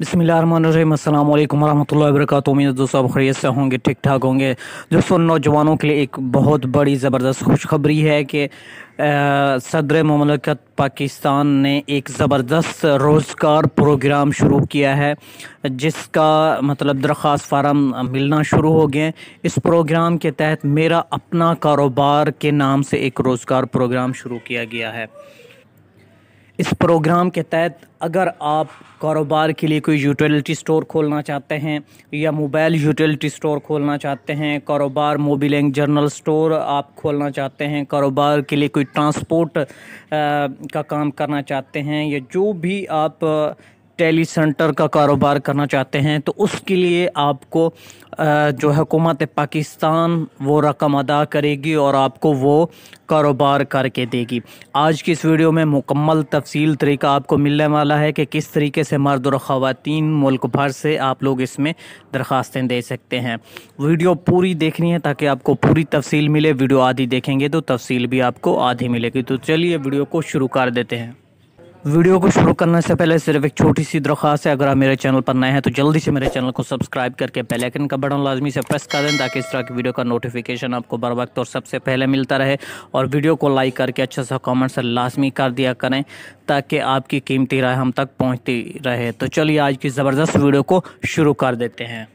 बसमिल वरहमल वर्क उम्मीद दोस्तों आप खरीत से होंगे ठीक ठाक होंगे दोस्तों नौजवानों के लिए एक बहुत बड़ी ज़बरदस्त खुशखबरी है कि सदर ममलकत पाकिस्तान ने एक ज़बरदस्त रोज़गार प्रोग्राम शुरू किया है जिसका मतलब दरख्वास फार्म मिलना शुरू हो गए इस प्रोग्राम के तहत मेरा अपना कारोबार के नाम से एक रोज़गार प्रोग्राम शुरू किया गया है इस प्रोग्राम के तहत अगर आप कारोबार के लिए कोई यूटिलिटी स्टोर खोलना चाहते हैं या मोबाइल यूटिलिटी स्टोर खोलना चाहते हैं कारोबार मोबिल एंड जर्नल स्टोर आप खोलना चाहते हैं कारोबार के लिए कोई ट्रांसपोर्ट का काम करना चाहते हैं या जो भी आप टेली सेंटर का कारोबार करना चाहते हैं तो उसके लिए आपको जो हुकूमत पाकिस्तान वो रकम अदा करेगी और आपको वो कारोबार करके देगी आज की इस वीडियो में मुकम्मल तफसील तरीका आपको मिलने वाला है कि किस तरीके से मर्द और ख़वातीन मुल्क भर से आप लोग इसमें दरख्वास्तें दे सकते हैं वीडियो पूरी देखनी है ताकि आपको पूरी तफसील मिले वीडियो आधी देखेंगे तो तफसील भी आपको आधी मिलेगी तो चलिए वीडियो को शुरू कर देते हैं वीडियो को शुरू करने से पहले सिर्फ एक छोटी सी दरख्वास्त है अगर आप मेरे चैनल पर नए हैं तो जल्दी से मेरे चैनल को सब्सक्राइब करके बेल आइकन का बटन लाजमी से प्रेस कर दें ताकि इस तरह की वीडियो का नोटिफिकेशन आपको बर वक्त और सबसे पहले मिलता रहे और वीडियो को लाइक करके अच्छा सा कॉमेंट से लाजमी कर दिया करें ताकि आपकी कीमती राय हम तक पहुँचती रहे तो चलिए आज की ज़बरदस्त वीडियो को शुरू कर देते हैं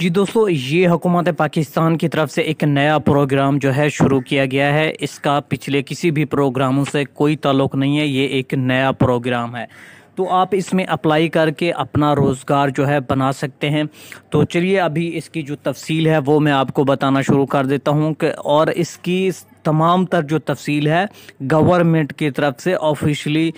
जी दोस्तों ये हुकूमत पाकिस्तान की तरफ से एक नया प्रोग्राम जो है शुरू किया गया है इसका पिछले किसी भी प्रोग्रामों से कोई ताल्लुक़ नहीं है ये एक नया प्रोग्राम है तो आप इसमें अप्लाई करके अपना रोज़गार जो है बना सकते हैं तो चलिए अभी इसकी जो तफसील है वो मैं आपको बताना शुरू कर देता हूँ और इसकी तमाम तर जो तफसील है गवर्नमेंट की तरफ से ऑफिशली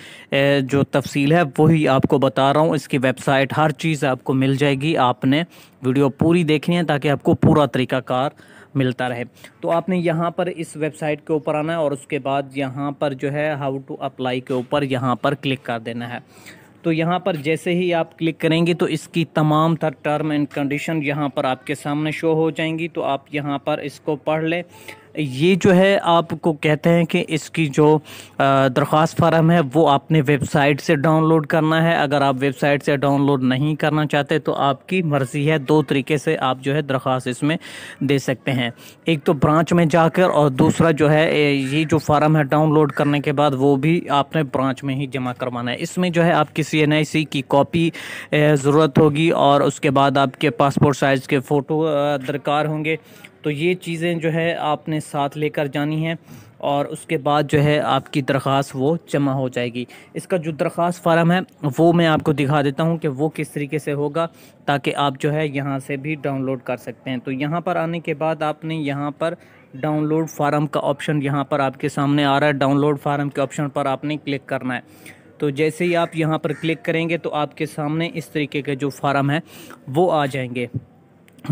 जो तफसील है वही आपको बता रहा हूँ इसकी वेबसाइट हर चीज़ आपको मिल जाएगी आपने वीडियो पूरी देखनी है ताकि आपको पूरा तरीकाकार मिलता रहे तो आपने यहाँ पर इस वेबसाइट के ऊपर आना है और उसके बाद यहाँ पर जो है हाउ टू अप्लाई के ऊपर यहाँ पर क्लिक कर देना है तो यहाँ पर जैसे ही आप क्लिक करेंगे तो इसकी तमाम तर टर्म एंड कंडीशन यहाँ पर आपके सामने शो हो जाएंगी तो आप यहाँ पर इसको पढ़ लें ये जो है आपको कहते हैं कि इसकी जो दरख्वास्त फार्म है वो आपने वेबसाइट से डाउनलोड करना है अगर आप वेबसाइट से डाउनलोड नहीं करना चाहते तो आपकी मर्ज़ी है दो तरीके से आप जो है दरख्वास्त इसमें दे सकते हैं एक तो ब्रांच में जाकर और दूसरा जो है ये जो फार्म है डाउनलोड करने के बाद वो भी आपने ब्रांच में ही जमा करवाना है इसमें जो है आपकी सी एन आई सी की कॉपी ज़रूरत होगी और उसके बाद आपके पासपोर्ट साइज़ के फ़ोटो दरकार होंगे तो ये चीज़ें जो है आपने साथ लेकर जानी है और उसके बाद जो है आपकी दरख्वास्त वो जमा हो जाएगी इसका जो दरख्वास्त फार्म है वो मैं आपको दिखा देता हूँ कि वो किस तरीके से होगा ताकि आप जो है यहाँ से भी डाउनलोड कर सकते हैं तो यहाँ पर आने के बाद आपने यहाँ पर डाउनलोड फार्म का ऑप्शन यहाँ पर आपके सामने आ रहा है डाउनलोड फार्म के ऑप्शन पर आपने क्लिक करना है तो जैसे ही आप यहाँ पर क्लिक करेंगे तो आपके सामने इस तरीके के जो फार्म है वो आ जाएंगे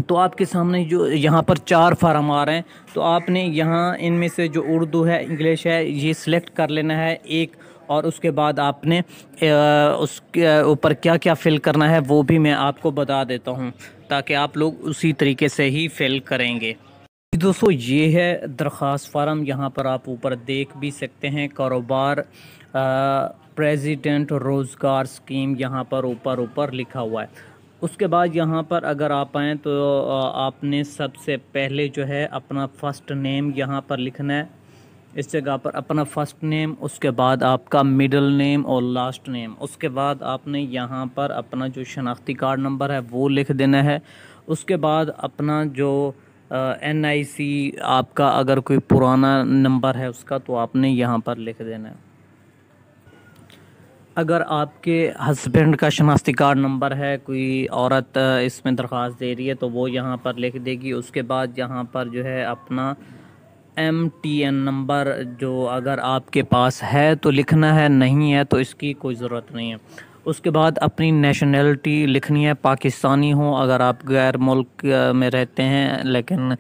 तो आपके सामने जो यहाँ पर चार फार्म आ रहे हैं तो आपने यहाँ इनमें से जो उर्दू है इंग्लिश है ये सिलेक्ट कर लेना है एक और उसके बाद आपने उसके ऊपर क्या क्या फिल करना है वो भी मैं आपको बता देता हूँ ताकि आप लोग उसी तरीके से ही फिल करेंगे दोस्तों ये है दरख्वास फार्म यहाँ पर आप ऊपर देख भी सकते हैं कारोबार प्रेसिडेंट रोज़गार स्कीम यहाँ पर ऊपर ऊपर लिखा हुआ है उसके बाद यहाँ पर अगर आप आएँ तो आपने सबसे पहले जो है अपना फ़र्स्ट नेम यहाँ पर लिखना है इस जगह पर अपना फ़र्स्ट नेम उसके बाद आपका मिडल नेम और लास्ट नेम उसके बाद आपने यहाँ पर अपना जो शनाख्ती कार्ड नंबर है वो लिख देना है उसके बाद अपना जो एन आई सी आपका अगर कोई पुराना नंबर है उसका तो आपने यहाँ पर लिख देना है अगर आपके हस्बैंड का शनाख्ती कार्ड नंबर है कोई औरत इसमें दरख्वास्त दे रही है तो वो यहाँ पर लिख देगी उसके बाद यहाँ पर जो है अपना एम टी एन नंबर जो अगर आपके पास है तो लिखना है नहीं है तो इसकी कोई ज़रूरत नहीं है उसके बाद अपनी नेशनलिटी लिखनी है पाकिस्तानी हो अगर आप गैर मुल्क में रहते हैं लेकिन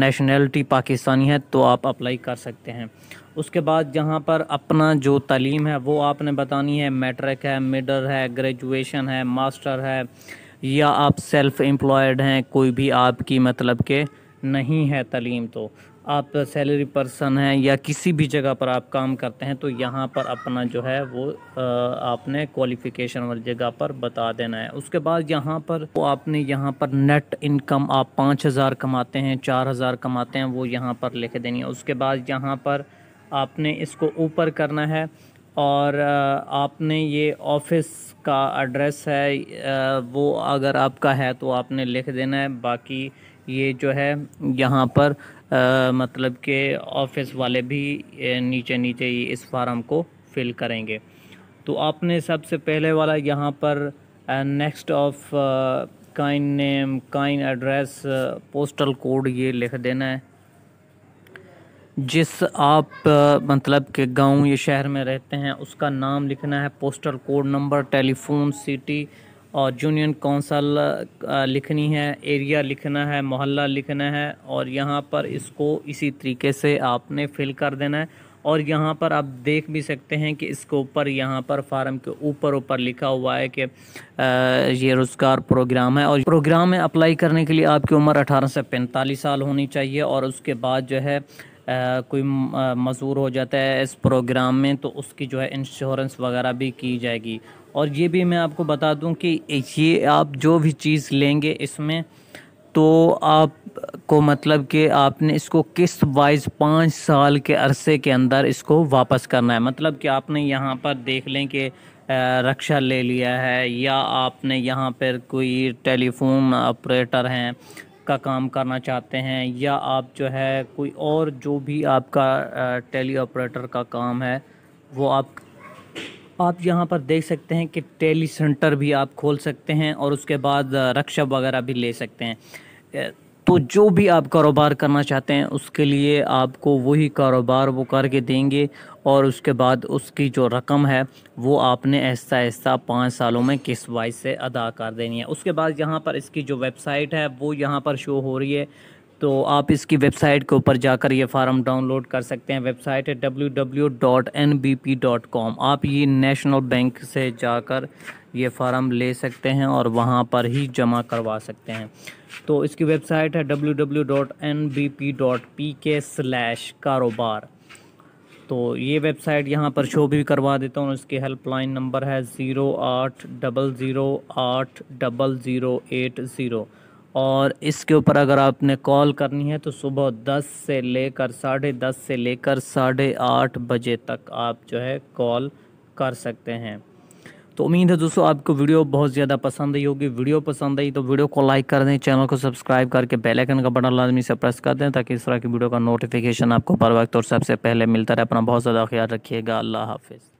नेशनलिटी पाकिस्तानी है तो आप अप्लाई कर सकते हैं उसके बाद जहाँ पर अपना जो तलीम है वो आपने बतानी है मैट्रिक है मिडर है ग्रेजुएशन है मास्टर है या आप सेल्फ़ एम्प्लॉयड हैं कोई भी आपकी मतलब के नहीं है तलीम तो आप सैलरी पर्सन हैं या किसी भी जगह पर आप काम करते हैं तो यहाँ पर अपना जो है वो आपने क्वालिफ़िकेशन वाली जगह पर बता देना है उसके बाद यहाँ पर वो आपने यहाँ पर नेट इनकम आप पाँच हज़ार कमाते हैं चार हज़ार कमाते हैं वो यहाँ पर लिख देनी है उसके बाद यहाँ पर आपने इसको ऊपर करना है और आपने ये ऑफिस का एड्रेस है वो अगर आपका है तो आपने लिख देना है बाकी ये जो है यहाँ पर आ, मतलब के ऑफिस वाले भी नीचे नीचे ही इस फार्म को फिल करेंगे तो आपने सबसे पहले वाला यहाँ पर next of kin name kin address postal code ये लिख देना है जिस आप मतलब के गांव या शहर में रहते हैं उसका नाम लिखना है postal code number telephone city और यूनियन काउंसिल लिखनी है एरिया लिखना है मोहल्ला लिखना है और यहाँ पर इसको इसी तरीके से आपने फिल कर देना है और यहाँ पर आप देख भी सकते हैं कि इसके ऊपर यहाँ पर फार्म के ऊपर ऊपर लिखा हुआ है कि ये रोज़गार प्रोग्राम है और प्रोग्राम में अप्लाई करने के लिए आपकी उम्र अठारह से पैंतालीस साल होनी चाहिए और उसके बाद जो है कोई मजूर हो जाता है इस प्रोग्राम में तो उसकी जो है इंश्योरेंस वगैरह भी की जाएगी और ये भी मैं आपको बता दूं कि ये आप जो भी चीज़ लेंगे इसमें तो आपको मतलब कि आपने इसको किस्त वाइज पाँच साल के अरसे के अंदर इसको वापस करना है मतलब कि आपने यहाँ पर देख लें कि रक्षा ले लिया है या आपने यहाँ पर कोई टेलीफोन ऑपरेटर हैं का काम करना चाहते हैं या आप जो है कोई और जो भी आपका टेली ऑपरेटर का काम है वो आप आप यहाँ पर देख सकते हैं कि टेली सेंटर भी आप खोल सकते हैं और उसके बाद रक्षा वगैरह भी ले सकते हैं तो जो भी आप कारोबार करना चाहते हैं उसके लिए आपको वही कारोबार वो करके देंगे और उसके बाद उसकी जो रकम है वो आपने ऐसा ऐसा पाँच सालों में किस वाइज से अदा कर देनी है उसके बाद यहाँ पर इसकी जो वेबसाइट है वो यहाँ पर शो हो रही है तो आप इसकी वेबसाइट के ऊपर जाकर ये फार्म डाउनलोड कर सकते हैं वेबसाइट है डब्ल्यू आप ये नेशनल बैंक से जाकर ये फार्म ले सकते हैं और वहाँ पर ही जमा करवा सकते हैं तो इसकी वेबसाइट है W W dot N B P dot P K slash कारोबार तो ये वेबसाइट यहाँ पर शो भी करवा देता हूँ इसके हेल्पलाइन नंबर है ज़ीरो आठ डबल ज़ीरो आठ डबल ज़ीरो एट ज़ीरो और इसके ऊपर अगर आपने कॉल करनी है तो सुबह दस से लेकर साढ़े दस से लेकर साढ़े आठ बजे तक आप जो है कॉल कर सकते हैं तो उम्मीद है दोस्तों आपको वीडियो बहुत ज़्यादा पसंद आई होगी वीडियो पसंद आई तो वीडियो को लाइक कर दें चैनल को सब्सक्राइब करके बेल आइकन का बटन लाजमी से प्रेस कर दें ताकि इस तरह की वीडियो का नोटिफिकेशन आपको पर वक्त और सबसे पहले मिलता रहे अपना बहुत ज़्यादा ख्याल रखिएगा अल्लाह हाफिज़